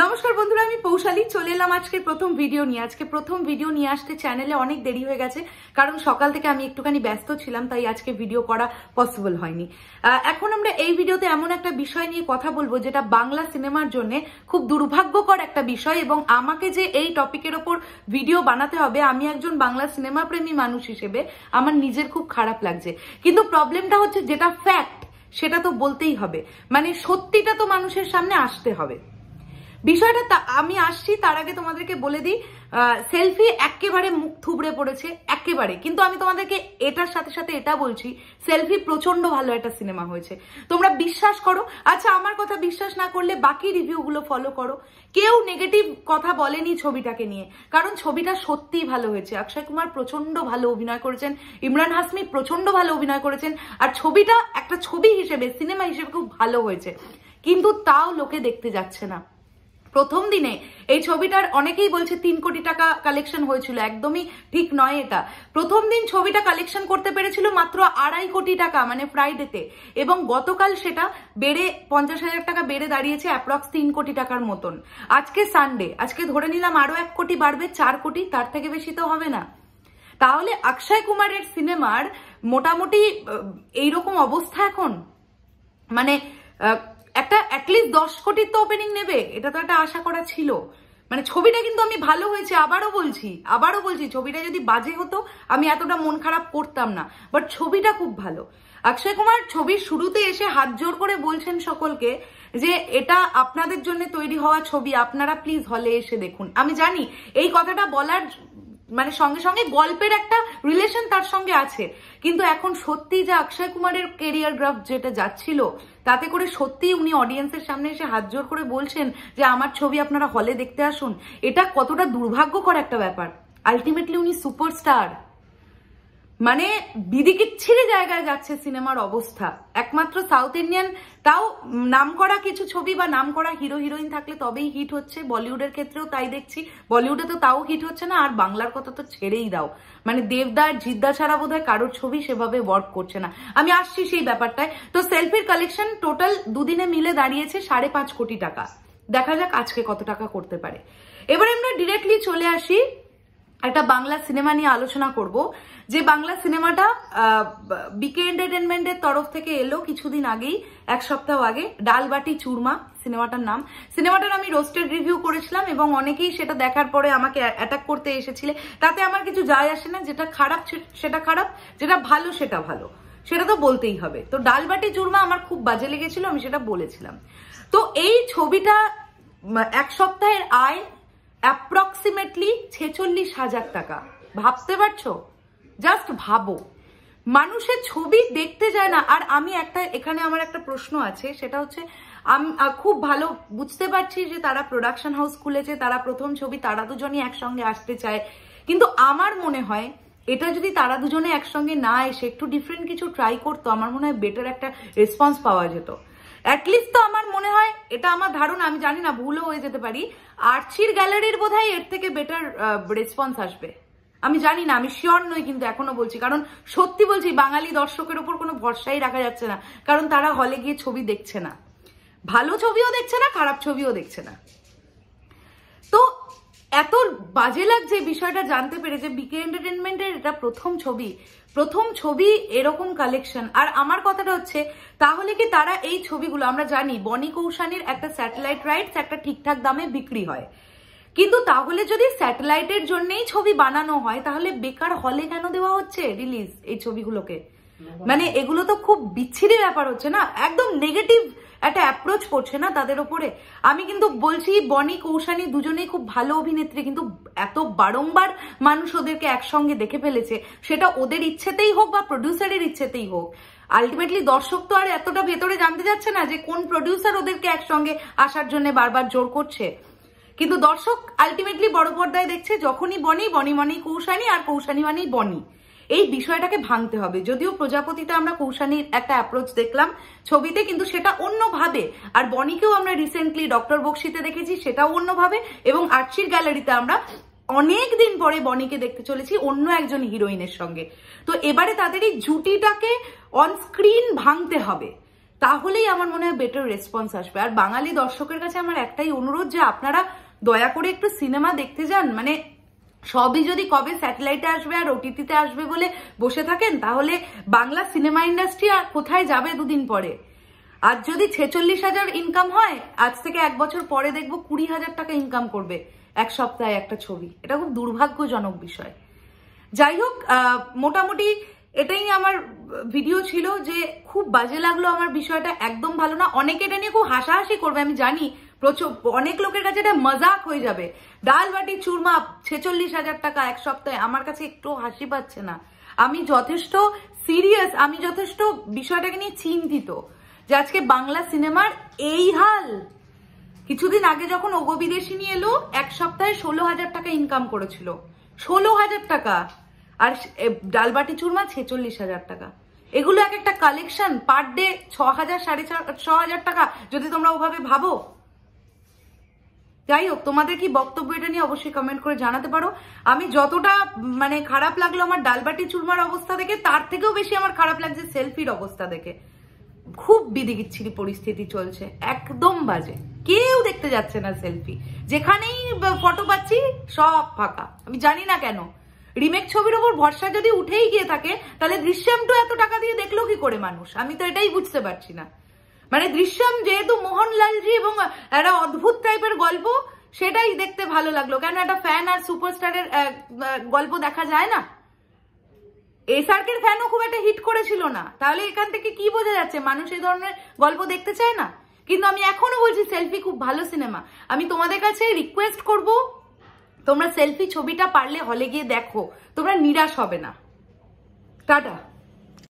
নমস্কার বন্ধুরা আমি পৌশালী চলে এলাম আজকে প্রথম ভিডিও নিয়ে আজকে প্রথম ভিডিও নিয়ে আসতে চ্যানেলে অনেক দেরি হয়ে গেছে কারণ সকাল থেকে আমি একটুখানি ব্যস্ত ছিলাম তাই আজকে ভিডিও করা পসিবল হয়নি এখন আমরা এই ভিডিওতে এমন একটা বিষয় নিয়ে কথা বলবো যেটা বাংলা সিনেমার জন্য খুব দুর্ভাগ্যকর একটা বিষয় এবং আমাকে যে এই টপিকের ওপর ভিডিও বানাতে হবে আমি একজন বাংলা সিনেমা প্রেমী মানুষ হিসেবে আমার নিজের খুব খারাপ লাগছে কিন্তু প্রবলেমটা হচ্ছে যেটা ফ্যাক্ট সেটা তো বলতেই হবে মানে সত্যিটা তো মানুষের সামনে আসতে হবে বিষয়টা আমি আসছি তার আগে তোমাদেরকে বলে দিই সেলফি একেবারে মুখ থুবড়ে পড়েছে একেবারে কিন্তু আমি তোমাদেরকে এটার সাথে সাথে এটা বলছি সেলফি প্রচন্ড ভালো একটা সিনেমা হয়েছে তোমরা বিশ্বাস করো আচ্ছা আমার কথা বিশ্বাস না করলে বাকি রিভিউগুলো ফলো করো কেউ নেগেটিভ কথা বলেনি ছবিটাকে নিয়ে কারণ ছবিটা সত্যিই ভালো হয়েছে অক্ষয় কুমার প্রচন্ড ভালো অভিনয় করেছেন ইমরান হাসমি প্রচন্ড ভালো অভিনয় করেছেন আর ছবিটা একটা ছবি হিসেবে সিনেমা হিসেবে খুব ভালো হয়েছে কিন্তু তাও লোকে দেখতে যাচ্ছে না প্রথম দিনে এই ছবিটার অনেকেই বলছে তিন কোটি টাকা কালেকশন হয়েছিল একদমই ঠিক নয় এটা প্রথম দিন ছবিটা কালেকশন করতে পেরেছিল মাত্র আড়াই কোটি টাকা মানে ফ্রাইডেতে এবং গতকাল সেটা বেড়ে পঞ্চাশ হাজার টাকা বেড়ে দাঁড়িয়েছে অ্যাপ্রক্স তিন কোটি টাকার মতন আজকে সানডে আজকে ধরে নিলাম আরো এক কোটি বাড়বে চার কোটি তার থেকে বেশি তো হবে না তাহলে অক্ষয় কুমারের সিনেমার মোটামুটি এইরকম অবস্থা এখন মানে একটা অ্যাটলিস্ট দশ কোটির তো ওপেনিং নেবে এটা তো একটা আশা করা ছিল মানে ছবিটা কিন্তু আমি ভালো হয়েছে আবারও বলছি আবারও বলছি ছবিটা যদি বাজে হতো আমি এতটা মন খারাপ করতাম না বাট ছবিটা খুব ভালো অক্ষয় কুমার ছবির শুরুতে এসে হাত জোর করে বলছেন সকলকে যে এটা আপনাদের জন্য তৈরি হওয়া ছবি আপনারা প্লিজ হলে এসে দেখুন আমি জানি এই কথাটা বলার মানে সঙ্গে সঙ্গে গল্পের একটা রিলেশন তার সঙ্গে আছে কিন্তু এখন সত্যি যে অক্ষয় কুমারের কেরিয়ার গ্রাফ যেটা যাচ্ছিল তাতে করে সত্যি উনি অডিয়েন্সের সামনে এসে হাত জোর করে বলছেন যে আমার ছবি আপনারা হলে দেখতে আসুন এটা কতটা দুর্ভাগ্যকর একটা ব্যাপার আলটিমেটলি উনি সুপারস্টার মানে ছিঁড়ে জায়গায় যাচ্ছে সিনেমার অবস্থা একমাত্র সাউথ ইন্ডিয়ান তাও নাম করা কিছু ছবি বা নাম করা হিরো হিরোইন থাকলে তবেই হিট হচ্ছে বলিউডের ক্ষেত্রেও তাই দেখছি বলিউডে তো তাও হিট হচ্ছে না আর বাংলার কথা তো ছেড়েই দাও মানে দেবদার জিদ্দা ছাড়া বোধ হয় কারোর ছবি সেভাবে ওয়ার্ক করছে না আমি আসছি সেই ব্যাপারটায় তো সেলফির কালেকশন টোটাল দুদিনে মিলে দাঁড়িয়েছে সাড়ে পাঁচ কোটি টাকা দেখা যাক আজকে কত টাকা করতে পারে এবার আমরা ডিরেক্টলি চলে আসি একটা বাংলা সিনেমা নিয়ে আলোচনা করব যে বাংলা সিনেমাটা বিকে এন্টারটেনমেন্টের তরফ থেকে এলো কিছুদিন আগেই এক সপ্তাহ আগে ডালবাটি চুরমা সিনেমাটার নাম সিনেমাটার আমি রোস্টেড রিভিউ করেছিলাম এবং অনেকেই সেটা দেখার পরে আমাকে অ্যাটাক করতে এসেছিলে তাতে আমার কিছু যায় আসে না যেটা খারাপ সেটা খারাপ যেটা ভালো সেটা ভালো সেটা তো বলতেই হবে তো ডালবাটি চুরমা আমার খুব বাজে লেগেছিল আমি সেটা বলেছিলাম তো এই ছবিটা এক সপ্তাহের আয় অ্যাপ্রক্সিমেটলি ছেচল্লিশ হাজার টাকা ভাবতে পারছো জাস্ট ভাবো মানুষের ছবি দেখতে যায় না আর আমি একটা এখানে আমার একটা প্রশ্ন আছে সেটা হচ্ছে আমি খুব ভালো বুঝতে পারছি যে তারা প্রোডাকশন হাউস খুলেছে তারা প্রথম ছবি তারা দুজনই একসঙ্গে আসতে চায় কিন্তু আমার মনে হয় এটা যদি তারা দুজনে একসঙ্গে না এসে একটু ডিফারেন্ট কিছু ট্রাই করতো আমার মনে হয় বেটার একটা রেসপন্স পাওয়া যেত অ্যাটলিস্ট তো আমার মনে হয় এটা আমার ধারণা আমি জানি না ভুলও হয়ে যেতে পারি আর্চির গ্যালারির বোধ এর থেকে বেটার রেসপন্স আসবে আমি জানি না আমি শিওর নই কিন্তু এখনো বলছি কারণ সত্যি বলছি বাঙালি দর্শকের ওপর কোনো ভরসাই রাখা যাচ্ছে না কারণ তারা হলে গিয়ে ছবি দেখছে না ভালো ছবিও দেখছে না খারাপ ছবিও দেখছে না এত বাজে লাগছে বিষয়টা জানতে পেরে যে বিকে এন্টারটেনমেন্টের এটা প্রথম ছবি প্রথম ছবি এরকম কালেকশন আর আমার কথাটা হচ্ছে তাহলে কি তারা এই ছবিগুলো আমরা জানি বনি কৌশানির একটা স্যাটেলাইট রাইটস একটা ঠিকঠাক দামে বিক্রি হয় কিন্তু তাহলে যদি স্যাটেলাইটের জন্যই ছবি বানানো হয় তাহলে বেকার হলে কেন দেওয়া হচ্ছে রিলিজ এই ছবিগুলোকে মানে এগুলো তো খুব বিচ্ছিরি ব্যাপার হচ্ছে না একদম নেগেটিভ একটা অ্যাপ্রোচ করছে না তাদের ওপরে আমি কিন্তু বলছি বনি কৌশানী দুজনেই খুব ভালো অভিনেত্রী কিন্তু এত বারংবার মানুষ ওদেরকে একসঙ্গে দেখে ফেলেছে সেটা ওদের ইচ্ছেতেই হোক বা প্রডিউসারের ইচ্ছেতেই হোক আলটিমেটলি দর্শক তো আর এতটা ভেতরে জানতে যাচ্ছে না যে কোন প্রডিউসার ওদেরকে একসঙ্গে আসার জন্য বারবার জোর করছে কিন্তু দর্শক আলটিমেটলি বড় পর্দায় দেখছে যখনই বনি বনি মানেই কৌশানী আর কৌশানি মানেই বনি এই বিষয়টাকে ভাঙতে হবে যদিও প্রজাপতিতে আমরা কৌশানীর একটা অ্যাপ্রোচ দেখলাম ছবিতে কিন্তু সেটা অন্যভাবে আর বনিকেও আমরা রিসেন্টলি ডক্টর বক্সিতে দেখেছি সেটাও অন্যভাবে এবং আর্চির গ্যালারিতে আমরা অনেক দিন পরে বনিকে দেখতে চলেছি অন্য একজন হিরোইনের সঙ্গে তো এবারে তাদের এই জুটিটাকে অন স্ক্রিন ভাঙতে হবে তাহলেই আমার মনে হয় বেটার রেসপন্স আসবে আর বাঙালি দর্শকের কাছে আমার একটাই অনুরোধ যে আপনারা দয়া করে একটু সিনেমা দেখতে যান মানে সবই যদি কবে স্যাটেলাইটে আসবে আর ওটিটিতে আসবে বলে বসে থাকেন তাহলে বাংলা সিনেমা ইন্ডাস্ট্রি আর কোথায় যাবে দুদিন পরে আজ যদি ছেচল্লিশ হাজার ইনকাম হয় আজ থেকে এক বছর পরে দেখবো কুড়ি হাজার টাকা ইনকাম করবে এক সপ্তাহে একটা ছবি এটা খুব দুর্ভাগ্যজনক বিষয় যাই হোক মোটামুটি এটাই আমার ভিডিও ছিল যে খুব বাজে লাগলো আমার বিষয়টা একদম ভালো না অনেকে এটা নিয়ে খুব হাসাহাসি করবে আমি জানি প্রচুর অনেক লোকের কাছে এটা মজাক হয়ে যাবে ডাল বাটি চুরমা ছেচল্লিশ হাজার টাকা এক সপ্তাহে আমার কাছে একটু হাসি পাচ্ছে না আমি যথেষ্ট সিরিয়াস আমি যথেষ্ট বিষয়টাকে নিয়ে চিন্তিত যে আজকে বাংলা সিনেমার এই হাল কিছুদিন আগে যখন ওগো নিয়ে এলো এক সপ্তাহে ষোলো হাজার টাকা ইনকাম করেছিল ষোলো হাজার টাকা আর ডালবাটি চুরমা ছেচল্লিশ হাজার টাকা এগুলো এক একটা কালেকশন পার ডে ছ হাজার সাড়ে ছ হাজার টাকা যদি তোমরা ওভাবে ভাবো যাই হোক তোমাদের কি বক্তব্য এটা নিয়ে অবশ্যই কমেন্ট করে জানাতে পারো আমি যতটা মানে খারাপ লাগলো আমার ডালবাটি চুরমার অবস্থা দেখে তার থেকেও বেশি আমার খারাপ লাগছে সেলফির অবস্থা দেখে খুব বিদিগিচ্ছিরি পরিস্থিতি চলছে একদম বাজে কেউ দেখতে যাচ্ছে না সেলফি যেখানেই ফটো পাচ্ছি সব ফাঁকা আমি জানি না কেন রিমেক ছবির ওপর ভরসা যদি উঠেই গিয়ে থাকে তাহলে দৃশ্যমটু এত টাকা দিয়ে দেখলো কি করে মানুষ আমি তো এটাই বুঝতে পারছি না মানে দৃশ্যম যেহেতু এবং একটা অদ্ভুত টাইপের গল্প সেটাই দেখতে ভালো লাগলো কেন একটা ফ্যান আর সুপারস্টারের গল্প দেখা যায় না এসআরকের ফ্যানও খুব একটা হিট করেছিল না তাহলে এখান থেকে কি বোঝা যাচ্ছে মানুষ এই ধরনের গল্প দেখতে চায় না কিন্তু আমি এখনো বলছি সেলফি খুব ভালো সিনেমা আমি তোমাদের কাছে রিকোয়েস্ট করব তোমরা সেলফি ছবিটা পারলে হলে গিয়ে দেখো তোমরা নিরাশ হবে না টাটা